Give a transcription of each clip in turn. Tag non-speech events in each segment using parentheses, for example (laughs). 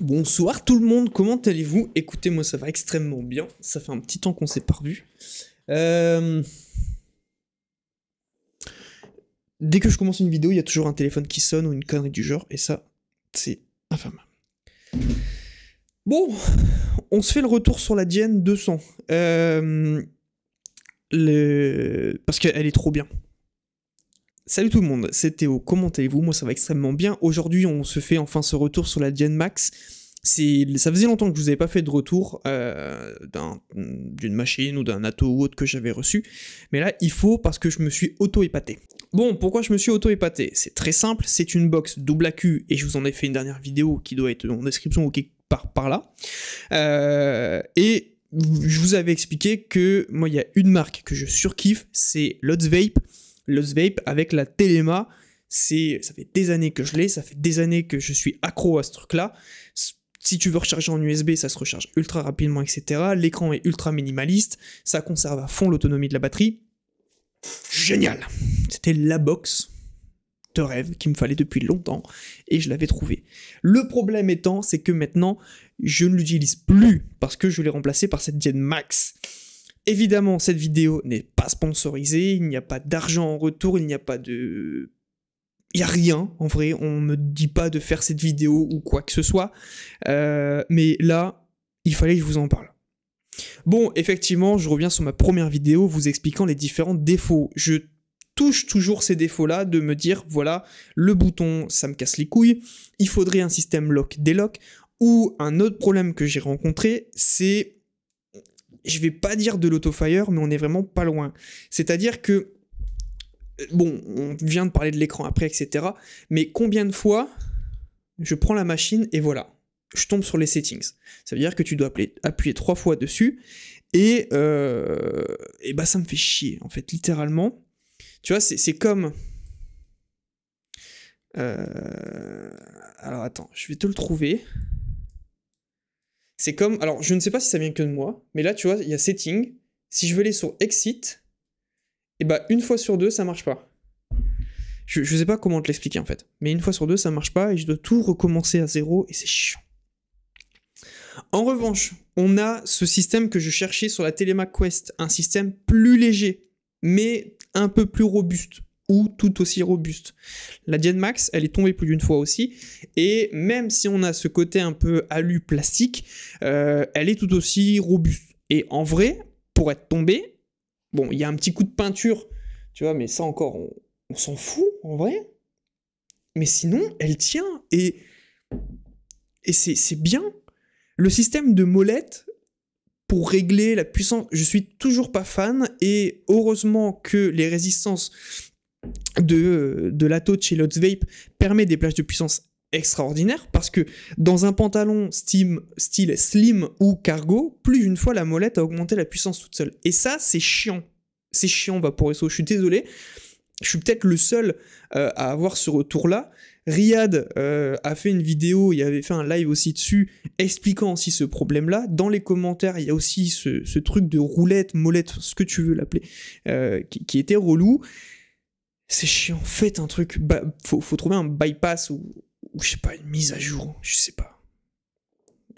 Bonsoir tout le monde, comment allez-vous Écoutez, moi ça va extrêmement bien, ça fait un petit temps qu'on s'est pas euh, Dès que je commence une vidéo, il y a toujours un téléphone qui sonne ou une connerie du genre, et ça, c'est infâme. Bon, on se fait le retour sur la Diane 200. Euh, parce qu'elle est trop bien. Salut tout le monde, c'est Théo, comment vous Moi ça va extrêmement bien. Aujourd'hui on se fait enfin ce retour sur la Gen Max. Ça faisait longtemps que je vous avais pas fait de retour euh, d'une machine ou d'un ato ou autre que j'avais reçu, mais là il faut parce que je me suis auto-épaté. Bon, pourquoi je me suis auto-épaté C'est très simple, c'est une box double AQ et je vous en ai fait une dernière vidéo qui doit être en description ou part par là. Euh, et je vous avais expliqué que moi il y a une marque que je surkiffe, c'est Lotz Vape. Vape avec la Telema. ça fait des années que je l'ai, ça fait des années que je suis accro à ce truc-là. Si tu veux recharger en USB, ça se recharge ultra rapidement, etc. L'écran est ultra minimaliste, ça conserve à fond l'autonomie de la batterie. Génial C'était la box de rêve qu'il me fallait depuis longtemps et je l'avais trouvé. Le problème étant, c'est que maintenant, je ne l'utilise plus parce que je l'ai remplacé par cette Diane Max. Évidemment, cette vidéo n'est pas sponsorisée, il n'y a pas d'argent en retour, il n'y a pas de... Il n'y a rien, en vrai, on ne me dit pas de faire cette vidéo ou quoi que ce soit. Euh, mais là, il fallait que je vous en parle. Bon, effectivement, je reviens sur ma première vidéo vous expliquant les différents défauts. Je touche toujours ces défauts-là de me dire, voilà, le bouton, ça me casse les couilles, il faudrait un système lock-délock, ou un autre problème que j'ai rencontré, c'est je vais pas dire de l'autofire, mais on est vraiment pas loin. C'est-à-dire que, euh, bon, on vient de parler de l'écran après, etc. Mais combien de fois je prends la machine et voilà, je tombe sur les settings. Ça veut dire que tu dois appuyer, trois fois dessus et, euh, et bah ça me fait chier en fait, littéralement. Tu vois, c'est comme. Euh, alors attends, je vais te le trouver. C'est comme, alors je ne sais pas si ça vient que de moi, mais là tu vois, il y a setting. Si je veux aller sur exit, et eh bah ben, une fois sur deux ça marche pas. Je, ne sais pas comment te l'expliquer en fait, mais une fois sur deux ça marche pas et je dois tout recommencer à zéro et c'est chiant. En revanche, on a ce système que je cherchais sur la Telemac Quest, un système plus léger, mais un peu plus robuste ou tout aussi robuste. La max elle est tombée plus d'une fois aussi, et même si on a ce côté un peu alu plastique, euh, elle est tout aussi robuste. Et en vrai, pour être tombée, bon, il y a un petit coup de peinture, tu vois, mais ça encore, on, s'en fout en vrai. Mais sinon, elle tient, et, et c'est bien. Le système de molette, pour régler la puissance, je suis toujours pas fan, et heureusement que les résistances de, euh, de l'Ato chez Lotz Vape permet des plages de puissance extraordinaires parce que dans un pantalon steam, style slim ou cargo, plus d'une fois la molette a augmenté la puissance toute seule. Et ça, c'est chiant. C'est chiant, Vaporesso. Je suis désolé. Je suis peut-être le seul euh, à avoir ce retour-là. Riyad euh, a fait une vidéo, il avait fait un live aussi dessus, expliquant aussi ce problème-là. Dans les commentaires, il y a aussi ce, truc de roulette, molette, ce que tu veux l'appeler, qui, qui, était relou c'est chiant. Faites un truc. Bah, faut, trouver un bypass ou, ou, je sais pas, une mise à jour. Je sais pas.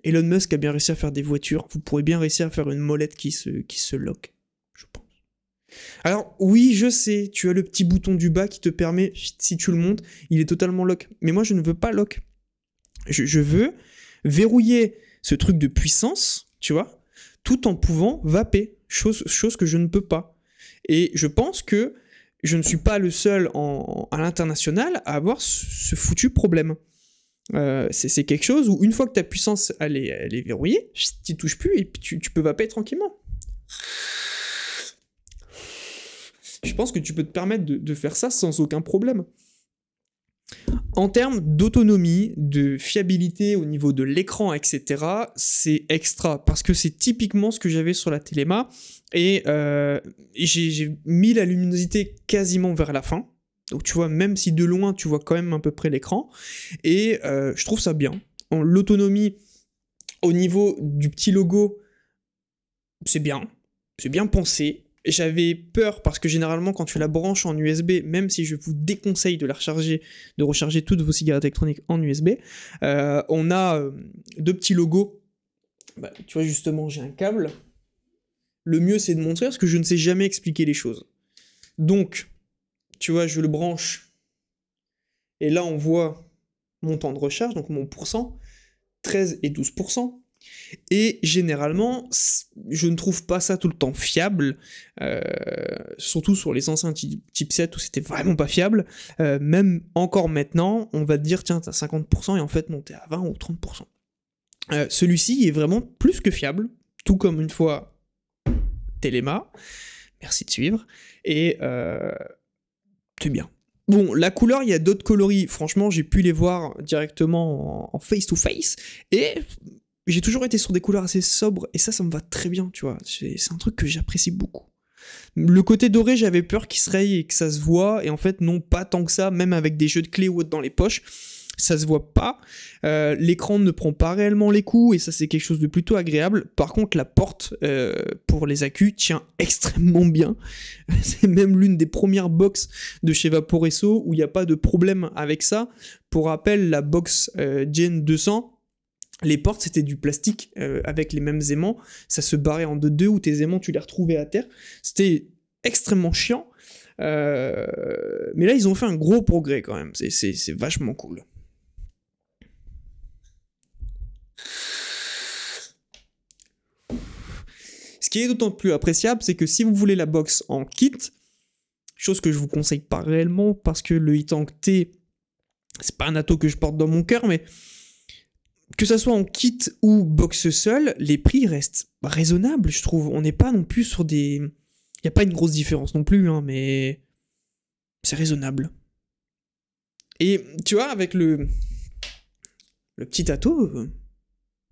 Elon Musk a bien réussi à faire des voitures. Vous pourrez bien réussir à faire une molette qui se, qui se lock. Je pense. Alors, oui, je sais. Tu as le petit bouton du bas qui te permet, si tu le montes, il est totalement lock. Mais moi, je ne veux pas lock. Je, veux verrouiller ce truc de puissance, tu vois, tout en pouvant vaper. Chose, chose que je ne peux pas. Et je pense que je ne suis pas le seul à l'international à avoir ce, foutu problème. Euh, c'est quelque chose où une fois que ta puissance elle est, verrouillée, tu touches plus et tu, tu peux payer tranquillement. Je pense que tu peux te permettre de faire ça sans aucun problème. En termes d'autonomie, de fiabilité au niveau de l'écran, etc., c'est extra parce que c'est typiquement ce que j'avais sur la Téléma et euh, j'ai mis la luminosité quasiment vers la fin. Donc tu vois, même si de loin tu vois quand même à peu près l'écran et euh, je trouve ça bien. L'autonomie au niveau du petit logo, c'est bien, c'est bien pensé, j'avais peur parce que généralement quand tu la branches en USB, même si je vous déconseille de la recharger, de recharger toutes vos cigarettes électroniques en USB, euh, on a euh, deux petits logos. Bah, tu vois justement j'ai un câble. Le mieux c'est de montrer parce que je ne sais jamais expliquer les choses. Donc tu vois je le branche et là on voit mon temps de recharge donc mon pourcent 13 et 12 et généralement, je ne trouve pas ça tout le temps fiable, euh, surtout sur les anciens type 7 où c'était vraiment pas fiable. Euh, même encore maintenant, on va te dire tiens, t'as 50% et en fait, non, t'es à 20 ou 30%. Euh, celui-ci est vraiment plus que fiable, tout comme une fois Téléma. Merci de suivre. Et c'est bien. Bon, la couleur, il y a d'autres coloris. Franchement, j'ai pu les voir directement en face to -face, et j'ai toujours été sur des couleurs assez sobres et ça, ça me va très bien, tu vois. C'est un truc que j'apprécie beaucoup. Le côté doré, j'avais peur qu'il se raye et que ça se voit, et en fait, non, pas tant que ça, même avec des jeux de clés ou autre dans les poches, ça se voit pas. Euh, l'écran ne prend pas réellement les coups, et ça, c'est quelque chose de plutôt agréable. Par contre, la porte euh, pour les accus tient (laughs) extrêmement bien. (laughs) C'est même l'une des premières box de chez Vaporesso où il n'y a pas de problème avec ça. Pour rappel, la box euh, Gen 200, les portes, c'était du plastique euh, avec les mêmes aimants. Ça se barrait en deux-deux ou tes aimants, tu les retrouvais à terre. C'était extrêmement chiant. Euh, mais là, ils ont fait un gros progrès quand même. C'est vachement cool. Ce qui est d'autant plus appréciable, c'est que si vous voulez la box en kit, chose que je vous conseille pas réellement parce que le Hitank T, c'est pas un atout que je porte dans mon cœur, mais que ça soit en kit ou box seul, les prix restent raisonnables, je trouve. On n'est pas non plus sur des. Il n'y a pas une grosse différence non plus, hein, mais c'est raisonnable. Et tu vois, avec le, le petit atout, euh,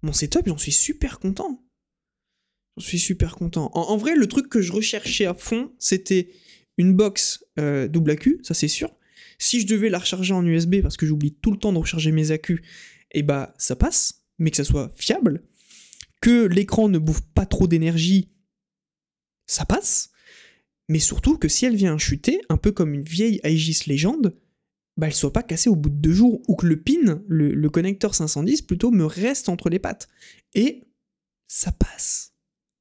mon setup, j'en suis super content. J'en suis super content. En, vrai, le truc que je recherchais à fond, c'était une box euh, double accu, ça c'est sûr. Si je devais la recharger en USB, parce que j'oublie tout le temps de recharger mes AQ, et eh bah ça passe, mais que ça soit fiable, que l'écran ne bouffe pas trop d'énergie, ça passe, mais surtout que si elle vient chuter, un peu comme une vieille Aegis légende, bah elle soit pas cassée au bout de deux jours, ou que le pin, le, connecteur 510 plutôt, me reste entre les pattes. Et ça passe.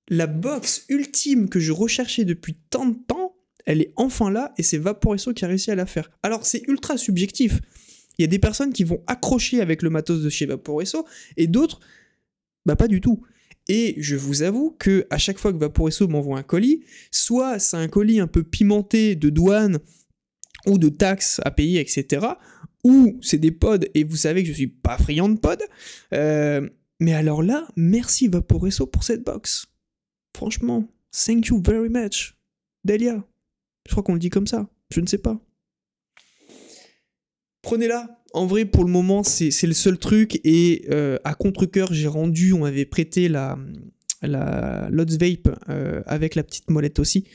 La box ultime que je recherchais depuis tant de temps, elle est enfin là et c'est Vaporesso qui a réussi à la faire. Alors c'est ultra subjectif. Il y a des personnes qui vont accrocher avec le matos de chez Vaporesso et d'autres, bah pas du tout. Et je vous avoue que à chaque fois que Vaporesso m'envoie un colis, soit c'est un colis un peu pimenté de douane ou de taxes à payer, etc. Ou c'est des pods et vous savez que je suis pas friand de pods. Euh, mais alors là, merci Vaporesso pour cette box. Franchement, thank you very much. Delia. Je crois qu'on le dit comme ça. Je ne sais pas prenez-la. En vrai, pour le moment, c'est le seul truc. Et euh, à contre j'ai rendu, on m'avait prêté la, la Vape euh, avec la petite molette aussi.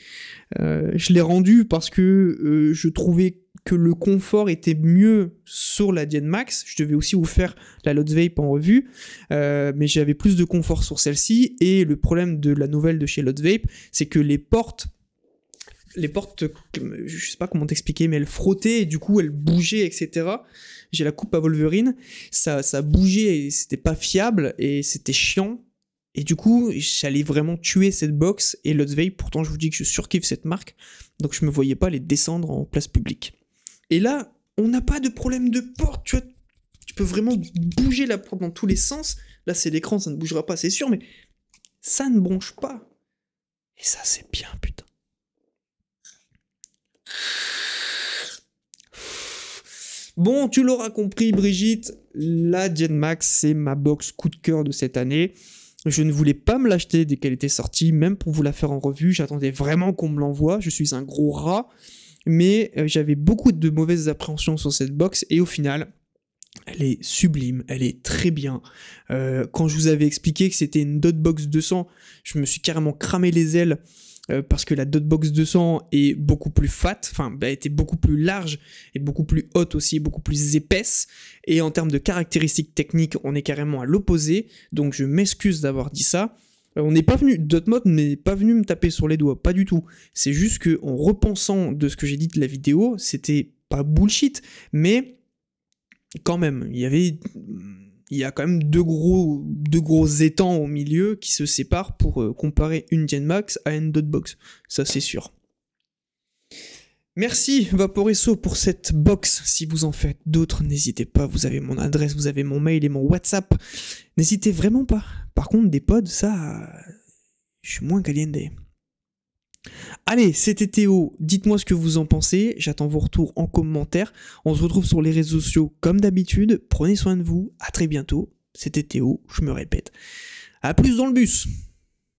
Euh, je l'ai rendu parce que je trouvais que le confort était mieux sur la Dian Max. Je devais aussi vous faire la Lotz Vape en revue, mais j'avais plus de confort sur celle-ci. Et le problème de la nouvelle de chez Lotz Vape, c'est que les portes les portes, je sais pas comment t'expliquer, mais elles frottaient et du coup elles bougeaient, etc. J'ai la coupe à Wolverine, ça, ça bougeait et c'était pas fiable et c'était chiant. Et du coup, j'allais vraiment tuer cette box et Veil, pourtant je vous dis que je surkiffe cette marque, donc je me voyais pas les descendre en place publique. Et là, on n'a pas de problème de porte, tu vois, tu peux vraiment bouger la porte dans tous les sens. Là, c'est l'écran, ça ne bougera pas, c'est sûr, mais ça ne bronche pas. Et ça, c'est bien, putain. Bon, tu l'auras compris, Brigitte, la Gen Max, c'est ma box coup de cœur de cette année. Je ne voulais pas me l'acheter dès qu'elle était sortie, même pour vous la faire en revue. J'attendais vraiment qu'on me l'envoie. Je suis un gros rat. Mais euh, j'avais beaucoup de mauvaises appréhensions sur cette box. Et au final, elle est sublime, elle est très bien. Euh, quand je vous avais expliqué que c'était une Dotbox 200, je me suis carrément cramé les ailes euh, parce que la Dotbox 200 est beaucoup plus fat, enfin, elle bah, était beaucoup plus large et beaucoup plus haute aussi, beaucoup plus épaisse. Et en termes de caractéristiques techniques, on est carrément à l'opposé. Donc je m'excuse d'avoir dit ça. Euh, on n'est pas venu, Dotmod n'est pas venu me taper sur les doigts, pas du tout. C'est juste que en repensant de ce que j'ai dit de la vidéo, c'était pas bullshit, mais quand même, il y avait il y a quand même deux gros, gros étangs au milieu qui se séparent pour euh, comparer une Genmax à une Dotbox. Ça, c'est sûr. Merci Vaporesso pour cette box. Si vous en faites d'autres, n'hésitez pas. Vous avez mon adresse, vous avez mon mail et mon WhatsApp. N'hésitez vraiment pas. Par contre, des pods, ça, euh, je suis moins caliente. Allez, c'était Théo, dites-moi ce que vous en pensez, j'attends vos retours en commentaire, on se retrouve sur les réseaux sociaux comme d'habitude, prenez soin de vous, à très bientôt, c'était Théo, je me répète. À plus dans le bus